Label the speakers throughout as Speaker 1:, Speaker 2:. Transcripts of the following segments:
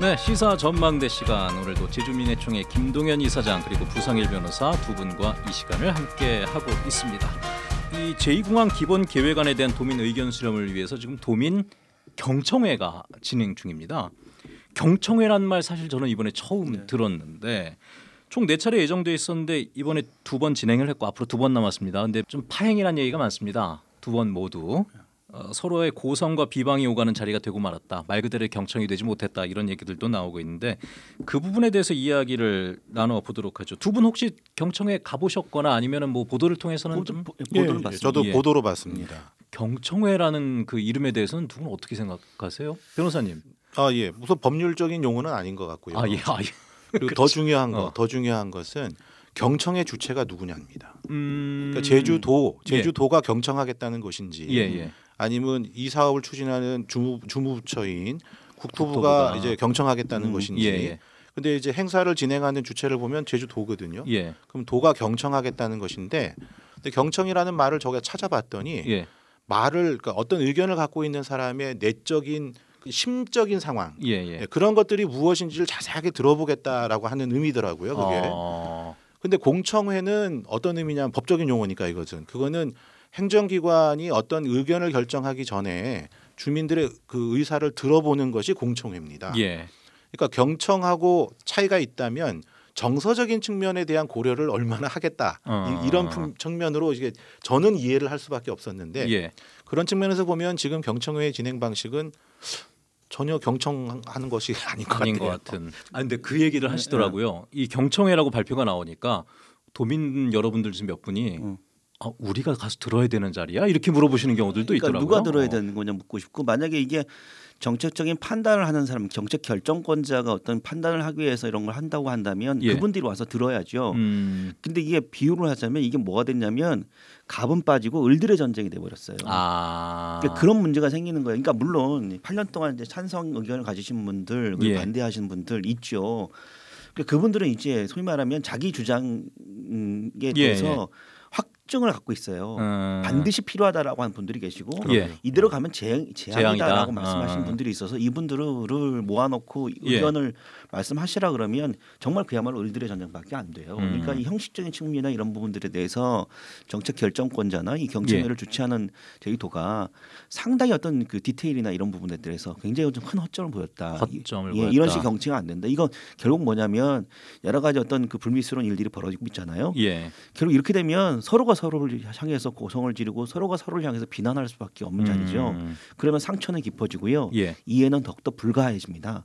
Speaker 1: 네, 시사 전망대 시간 오늘도 제주민해총의 김동현 이사장 그리고 부상일 변호사 두 분과 이 시간을 함께 하고 있습니다. 이 제2공항 기본 계획안에 대한 도민 의견 수렴을 위해서 지금 도민 경청회가 진행 중입니다. 경청회란 말 사실 저는 이번에 처음 네. 들었는데 총네 차례 예정돼 있었는데 이번에 두 번 진행을 했고 앞으로 두 번 남았습니다. 근데 좀 파행이란 얘기가 많습니다. 두 번 모두 네. 어, 서로의 고성과 비방이 오가는 자리가 되고 말았다. 말 그대로 경청이 되지 못했다. 이런 얘기들도 나오고 있는데 그 부분에 대해서 이야기를 나눠 보도록 하죠. 두 분 혹시 경청에 가보셨거나 아니면은 뭐 보도를 통해서는 보도, 좀 예, 보도는 예, 봤습니다. 저도 예. 보도로
Speaker 2: 봤습니다.
Speaker 1: 경청회라는 그 이름에 대해서는 두분 어떻게
Speaker 2: 생각하세요, 변호사님? 아 예, 무슨 법률적인 용어는 아닌 것 같고요. 아 예, 아, 예. 그리고 더 중요한 거, 어. 더 중요한 것은 경청의 주체가 누구냐입니다. 음... 그러니까 제주도 예. 제주도가 예. 경청하겠다는 것인지 예, 예. 아니면 이 사업을 추진하는 주무 주무부처인 국토부가, 국토부가. 이제 경청하겠다는 음, 것인지. 예, 예. 근데 이제 행사를 진행하는 주체를 보면 제주도거든요. 예. 그럼 도가 경청하겠다는 것인데 근데 경청이라는 말을 저가 찾아봤더니 예. 말을 그러니까 어떤 의견을 갖고 있는 사람의 내적인 그 심적인 상황 예, 예. 예, 그런 것들이 무엇인지를 자세하게 들어보겠다라고 하는 의미더라고요. 그게. 어... 근데 공청회는 어떤 의미냐면 법적인 용어니까 이거는 그거는 행정기관이 어떤 의견을 결정하기 전에 주민들의 그 의사를 들어보는 것이 공청회입니다. 예. 그러니까 경청하고 차이가 있다면 정서적인 측면에 대한 고려를 얼마나 하겠다 어. 이, 런 측면으로 이게 저는 이해를 할 수밖에 없었는데 예. 그런 측면에서 보면 지금 경청회 의 진행 방식은 전혀 경청하는 것이 아닌 것 아닌 같것 같은. 아 근데 그 얘기를 네,
Speaker 1: 하시더라고요. 네. 이 경청회라고 발표가 나오니까 도민 여러분들 중 몇 분이 음. 아,
Speaker 3: 우리가 가서 들어야 되는 자리야? 이렇게 물어보시는 경우들도 그러니까 있더라고요. 누가 들어야 어. 되는 거냐 묻고 싶고 만약에 이게 정책적인 판단을 하는 사람, 정책 결정권자가 어떤 판단을 하기 위해서 이런 걸 한다고 한다면 예. 그분들이 와서 들어야죠. 그런데 음. 이게 비유를 하자면 이게 뭐가 됐냐면 갑은 빠지고 을들의 전쟁이 돼 버렸어요. 아. 그러니까 그런 문제가 생기는 거예요. 그러니까 물론 8년 동안 이제 찬성 의견을 가지신 분들, 예. 반대하신 분들 있죠. 그러니까 그분들은 이제 소위 말하면 자기 주장에 예, 예. 대해서 예. 확 특징을 갖고 있어요. 음. 반드시 필요하다라고 하는 분들이 계시고 예. 이대로 가면 재앙, 재앙이다라고 말씀하신는 아. 분들이 있어서 이분들을 모아놓고 예. 의견을 예. 말씀하시라 그러면 정말 그야말로 을들의 전쟁밖에 안 돼요. 음. 그러니까 이 형식적인 측면이나 이런 부분들에 대해서 정책 결정권자나 이 경쟁회를 예. 주최하는 저희 도가 상당히 어떤 그 디테일이나 이런 부분에 대해서 굉장히 좀큰 허점을 보였다. 허점을 예, 보였다. 이런 식 경쟁이 안 된다. 이건 결국 뭐냐면 여러 가지 어떤 그 불미스러운 일들이 벌어지고 있잖아요. 예. 결국 이렇게 되면 서로가 서로를 향해서 고성을 지르고 서로가 서로를 향해서 비난할 수밖에 없는 음. 자리죠. 음. 그러면 상처는 깊어지고요. 예. 이해는 더욱더 불가해집니다.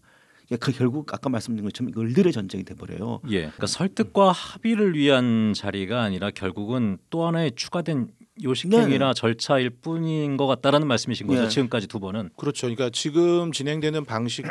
Speaker 3: 예, 그 결국 아까 말씀드린 것처럼 이걸 늘의 전쟁이 돼버려요.
Speaker 1: 예. 그러니까 설득과 합의를 위한 자리가 아니라 결국은 또 하나의 추가된
Speaker 2: 요식행이나 네, 네.
Speaker 1: 절차일 뿐인 것 같다라는 말씀이신 거죠. 네. 지금까지 두 번은
Speaker 2: 그렇죠. 그러니까 지금 진행되는 방식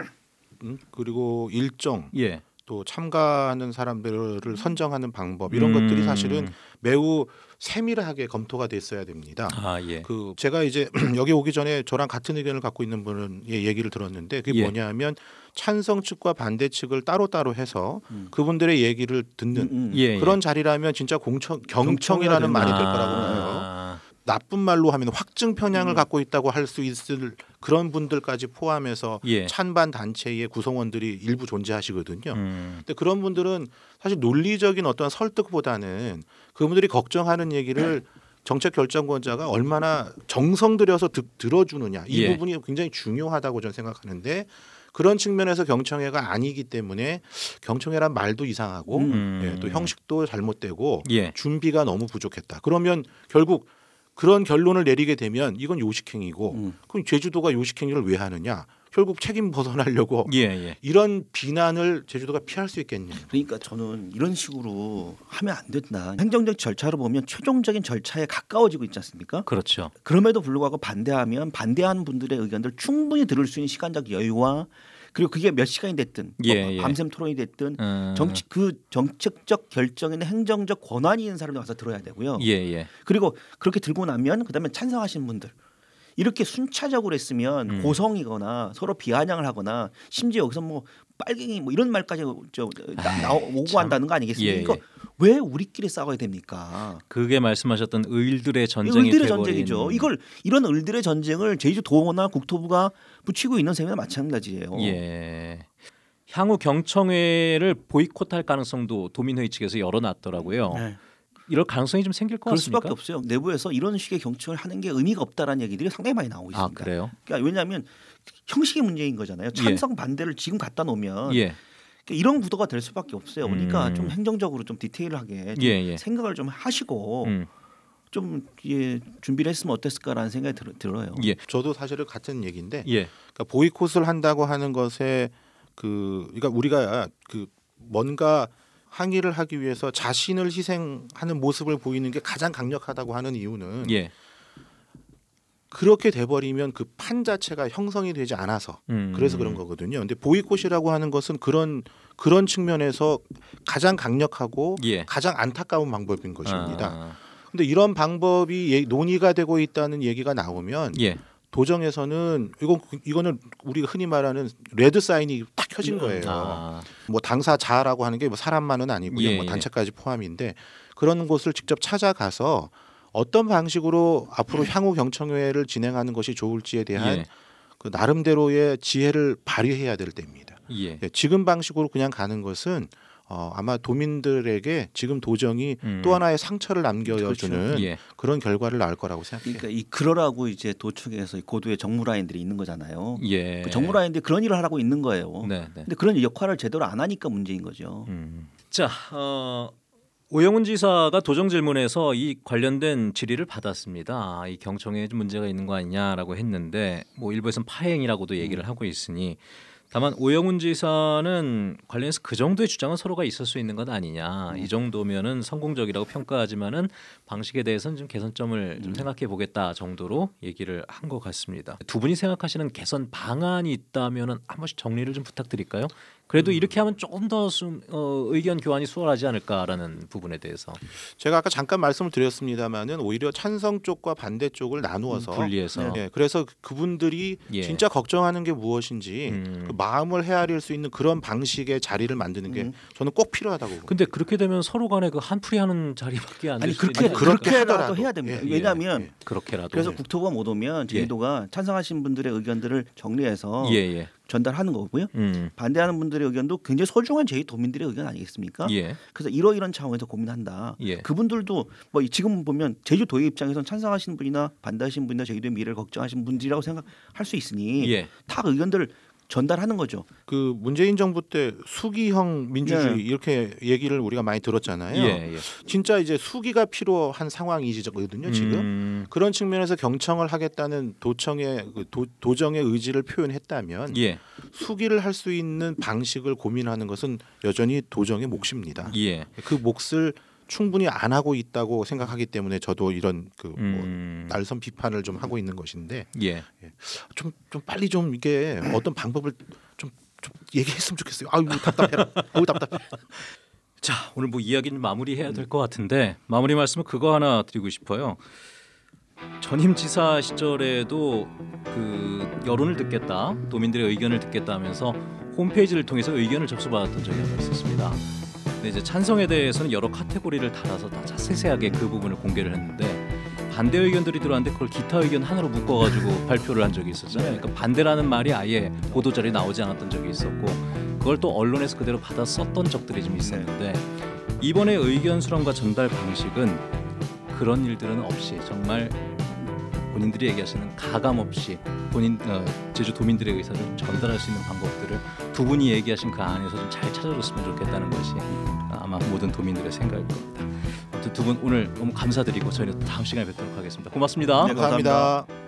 Speaker 2: 음, 그리고 일정 예. 또 참가하는 사람들을 음. 선정하는 방법 이런 음. 것들이 사실은 매우 세밀하게 검토가 됐어야 됩니다. 아, 예. 그 제가 이제 여기 오기 전에 저랑 같은 의견을 갖고 있는 분은 예, 얘기를 들었는데 그게 예. 뭐냐면 찬성 측과 반대 측을 따로따로 해서 음. 그분들의 얘기를 듣는 음, 음. 예, 예, 그런 자리라면 진짜 공청 경청이라는 말이 될 거라고 봐요. 아. 나쁜 말로 하면 확증 편향을 음. 갖고 있다고 할 수 있을 그런 분들까지 포함해서 예. 찬반 단체의 구성원들이 일부 존재하시거든요. 그런데 음. 그런 분들은 사실 논리적인 어떤 설득보다는 그분들이 걱정하는 얘기를 네. 정책 결정권자가 얼마나 정성 들여서 듣, 들어주느냐 이 예. 부분이 굉장히 중요하다고 저는 생각하는데 그런 측면에서 경청회가 아니기 때문에 경청회란 말도 이상하고 음. 예, 또 형식도 잘못되고 예. 준비가 너무 부족했다. 그러면 결국 그런 결론을 내리게 되면 이건 요식행위고 음. 그럼 제주도가 요식행위를 왜 하느냐 결국 책임 벗어나려고 예, 예. 이런 비난을 제주도가 피할 수 있겠냐.
Speaker 3: 그러니까 저는 이런 식으로 하면 안 된다. 행정적 절차로 보면 최종적인 절차에 가까워지고 있지 않습니까? 그렇죠. 그럼에도 불구하고 반대하면 반대하는 분들의 의견들 충분히 들을 수 있는 시간적 여유와 그리고 그게 몇 시간이 됐든 어, 예, 뭐 밤샘 토론이 됐든 음. 정치 그 정책적 결정이나 행정적 권한이 있는 사람이 와서 들어야 되고요. 예, 예, 그리고 그렇게 들고 나면 그다음에 찬성하신 분들 이렇게 순차적으로 했으면 음. 고성이거나 서로 비아냥을 하거나 심지어 여기서 뭐 빨갱이 뭐 이런 말까지 저 나, 오고 한다는 거 아니겠습니까? 예, 그러니까 예. 니까 왜 우리끼리 싸워야 됩니까?
Speaker 1: 그게 말씀하셨던 을들의 전쟁이 을들의 전쟁이죠. 이걸
Speaker 3: 이런 을들의 전쟁을 제주 도나 국토부가 붙이고 있는 셈이나 마찬가지예요.
Speaker 1: 예.
Speaker 3: 향후 경청회를 보이콧할
Speaker 1: 가능성도
Speaker 3: 도민회의 측에서 열어놨더라고요. 네.
Speaker 1: 이럴 가능성이 좀 생길 것 그럴 같습니까? 수밖에 없어요.
Speaker 3: 내부에서 이런 식의 경청을 하는 게 의미가 없다라는 얘기들이 상당히 많이 나오고 있습니다. 아, 그래요? 그러니까 왜냐하면 형식의 문제인 거잖아요. 예. 찬성 예. 반대를 지금 갖다 놓으면 예. 그러니까 이런 구도가 될 수밖에 없어요. 그러니까 음. 좀 행정적으로 좀 디테일하게 좀 예, 예. 생각을 좀 하시고 음. 좀 예, 준비를 했으면 어땠을까라는 생각이 들, 어요 예. 저도 사실은 같은 얘기인데
Speaker 2: 예. 그러니까 보이콧을 한다고 하는 것에 그 그러니까 우리가 그 뭔가 항의를 하기 위해서 자신을 희생하는 모습을 보이는 게 가장 강력하다고 하는 이유는 예. 그렇게 돼버리면 그 판 자체가 형성이 되지 않아서 음. 그래서 그런 거거든요. 근데 보이콧이라고 하는 것은 그런 그런 측면에서 가장 강력하고 예. 가장 안타까운 방법인 것입니다. 아. 근데 이런 방법이 예, 논의가 되고 있다는 얘기가 나오면 예. 도정에서는 이건 이거는 우리가 흔히 말하는 레드 사인이 딱 켜진 음, 음. 거예요. 아. 뭐 당사자라고 하는 게 뭐 사람만은 아니고요. 뭐 예. 뭐 단체까지 포함인데 그런 곳을 직접 찾아가서 어떤 방식으로 앞으로 네. 향후 경청회를 진행하는 것이 좋을지에 대한 예. 그 나름대로의 지혜를 발휘해야 될 때입니다. 예. 예. 지금 방식으로 그냥 가는 것은 어, 아마 도민들에게 지금 도정이 음. 또 하나의 상처를 남겨주는 그렇죠. 예. 그런
Speaker 3: 결과를 낳을 거라고 생각해요. 그러니까 이 그러라고 이제 도청에서 고도의 정무라인들이 있는 거잖아요. 예. 그 정무라인들이 그런 일을 하라고 있는 거예요. 네, 네. 근데 그런 역할을 제대로 안 하니까 문제인 거죠. 음.
Speaker 1: 자, 어, 오영훈 지사가 도정 질문에서 이 관련된 질의를 받았습니다. 아, 이 경청에 좀 문제가 있는 거 아니냐라고 했는데 뭐 일부에서는 파행이라고도 얘기를 음. 하고 있으니 다만 오영훈 지사는 관련해서 그 정도의 주장은 서로가 있을 수 있는 것 아니냐 음. 이 정도면은 성공적이라고 평가하지만은 방식에 대해서는 좀 개선점을 좀 음. 생각해 보겠다 정도로 얘기를 한 것 같습니다. 두 분이 생각하시는 개선 방안이 있다면은 한 번씩 정리를 좀 부탁드릴까요? 그래도 음. 이렇게 하면 조금 더 좀, 어,
Speaker 2: 의견 교환이 수월하지 않을까라는 부분에 대해서 제가 아까 잠깐 말씀을 드렸습니다만은 오히려 찬성 쪽과 반대 쪽을 나누어서 음, 분리해서 네. 예, 그래서 그, 그분들이 예. 진짜 걱정하는 게 무엇인지 음. 그 마음을 헤아릴 수 있는 그런 방식의 자리를 만드는 게 음. 저는 꼭 필요하다고.
Speaker 1: 근데 그렇게 되면 서로 간에 그 한풀이하는 자리밖에
Speaker 2: 안 아니
Speaker 3: 그렇게 아니, 그렇게 하더라도 해야 됩니다. 예, 예, 왜냐하면 예. 그렇게라도 그래서 국토부가 못 오면 제주도가 예. 찬성하신 분들의 의견들을 정리해서 전달하는 거고요. 음. 반대하는 분들의 의견도 굉장히 소중한 제2 도민들의 의견 아니겠습니까? 예. 그래서 이러이런 차원에서 고민한다. 예. 그분들도 뭐 지금 보면 제주도의 입장에선 찬성하시는 분이나 반대하시는 분이나 제주도의 미래를 걱정하시는 분들이라고 생각할 수 있으니 예. 다 의견들을 전달하는 거죠. 그 문재인 정부 때 수기형 민주주의 네.
Speaker 2: 이렇게 얘기를 우리가 많이 들었잖아요. 예, 예. 진짜 이제 수기가 필요한 상황이거든요. 지금 음. 그런 측면에서 경청을 하겠다는 도청의 그 도, 도정의 의지를 표현했다면 예. 수기를 할 수 있는 방식을 고민하는 것은 여전히 도정의 몫입니다. 예. 그 몫을 충분히 안 하고 있다고 생각하기 때문에 저도 이런 그뭐 음. 날선 비판을 좀 하고 있는 것인데 좀좀 예. 예. 좀 빨리 좀 이게 어떤 방법을 좀, 좀 얘기했으면 좋겠어요. 아유 답답해라. 아유 답답해.
Speaker 1: 자 오늘 뭐 이야기는 마무리해야 될 것 같은데 마무리 말씀은 그거 하나 드리고 싶어요. 전임지사 시절에도 그 여론을 듣겠다, 도민들의 의견을 듣겠다 하면서 홈페이지를 통해서 의견을 접수받았던 적이 하나 있었습니다. 근데 이제 찬성에 대해서는 여러 카테고리를 달아서 다자세하게그 부분을 공개를 했는데 반대 의견들이 들어왔는데 그걸 기타 의견 하나로 묶어가지고 발표를 한 적이 있었잖아요. 그러니까 반대라는 말이 아예 보도 자료에 나오지 않았던 적이 있었고 그걸 또 언론에서 그대로 받아 썼던 적들이 좀 있었는데 이번에 의견 수렴과 전달 방식은 그런 일들은 없이 정말 본인들이 얘기하시는 가감 없이 본인 어, 제주 도민들의 의사를 전달할 수 있는 방법들을 두 분이 얘기하신 그 안에서 좀 잘 찾아줬으면 좋겠다는 것이 아마 모든 도민들의 생각일 겁니다. 두분 오늘 너무 감사드리고 저희는 다음 시간에
Speaker 3: 뵙도록 하겠습니다. 고맙습니다. 네, 감사합니다. 감사합니다.